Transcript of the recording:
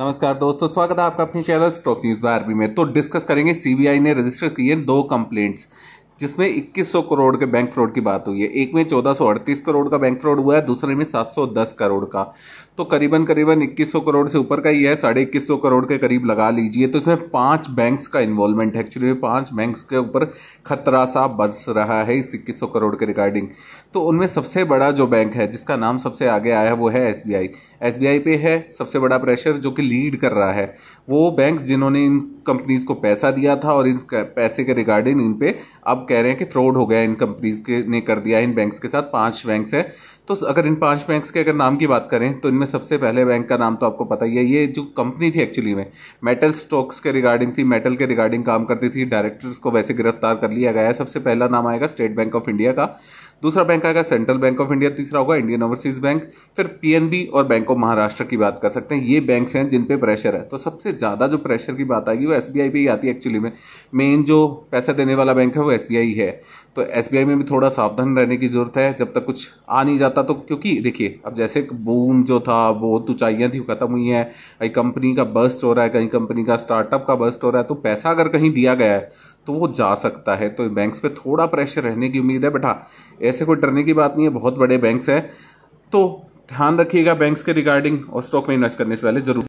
नमस्कार दोस्तों स्वागत है आपका अपनी चैनल स्टॉक न्यूज बार में तो डिस्कस करेंगे सीबीआई ने रजिस्टर किए दो कंप्लेंट्स जिसमें 2100 करोड़ के बैंक फ्रॉड की बात हुई है एक में 1438 करोड़ का बैंक फ्रॉड हुआ है दूसरे में 710 करोड़ का तो करीबन करीबन 2100 करोड़ से ऊपर का ही है साढ़े इक्कीस करोड़ के करीब लगा लीजिए तो इसमें पांच बैंक्स का इन्वॉल्वमेंट है एक्चुअली में पांच बैंक्स के ऊपर खतरा सा बरस रहा है इस इक्कीस करोड़ के रिगार्डिंग तो उनमें सबसे बड़ा जो बैंक है जिसका नाम सबसे आगे आया है वो है एस बी पे है सबसे बड़ा प्रेशर जो कि लीड कर रहा है वो बैंक जिन्होंने इन कंपनीज को पैसा दिया था और इन पैसे के रिगार्डिंग इन पे अब कह रहे हैं कि फ्रॉड हो गया इन कंपनीज के ने कर दिया इन बैंक्स के साथ पांच बैंक्स है तो अगर इन पांच बैंक्स के अगर नाम की बात करें तो इनमें सबसे पहले बैंक का नाम तो आपको पता ही है ये जो कंपनी थी एक्चुअली में मेटल स्टॉक्स के रिगार्डिंग थी मेटल के रिगार्डिंग काम करती थी डायरेक्टर्स को वैसे गिरफ्तार कर लिया गया है सबसे पहला नाम आएगा स्टेट बैंक ऑफ इंडिया का दूसरा बैंक आएगा सेंट्रल बैंक ऑफ इंडिया तीसरा होगा इंडियन ओवरसीज बैंक फिर पीएनबी और बैंक ऑफ महाराष्ट्र की बात कर सकते हैं ये बैंक हैं जिन पे प्रेशर है तो सबसे ज़्यादा जो प्रेशर की बात आएगी वो एस पे ही आती है एक्चुअली में मेन जो पैसा देने वाला बैंक है वो एस है तो एस में भी थोड़ा सावधान रहने की ज़रूरत है जब तक कुछ आ नहीं जाता तो क्योंकि देखिए अब जैसे बूम जो था बहुत तो ऊंचाइयाँ थी खत्म हुई हैं कहीं कंपनी का बस्ट हो रहा है कहीं कंपनी का स्टार्टअप का बस्ट हो रहा है तो पैसा अगर कहीं दिया गया है तो वो जा सकता है तो बैंक्स पे थोड़ा प्रेशर रहने की उम्मीद है बेटा हाँ, ऐसे कोई डरने की बात नहीं है बहुत बड़े बैंक्स हैं तो ध्यान रखिएगा बैंक्स के रिगार्डिंग और स्टॉक में इन्वेस्ट करने से पहले जरूर